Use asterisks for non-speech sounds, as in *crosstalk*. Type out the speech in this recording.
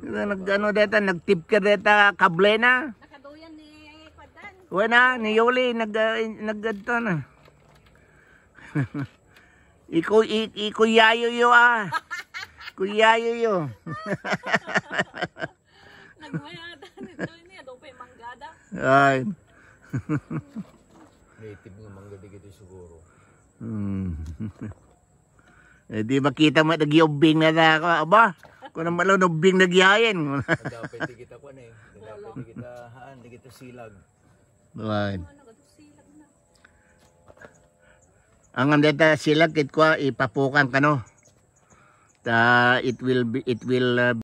Nag, ano data nagtip ka deta kable na. Nakaduyan ni Kwadan. Wala, ni Yoli, nag, eh, nag, na. *laughs* Iko, ik, ikuyayo yo ah. Kuyayo yo. *laughs* Nagmayada nito niya, daw pa manggada. Ay. *laughs* Native ng mangga dito siguro. Hmm. Eh, di ba kita mo, nag na na ako. Aba, kung malaw no bing nagyayan. Dapat di kita kuan eh. Dapat di kita haan, di kita silag. Bawan. Ang data silag kit ko ipapukan no. Ta it will be, it will uh,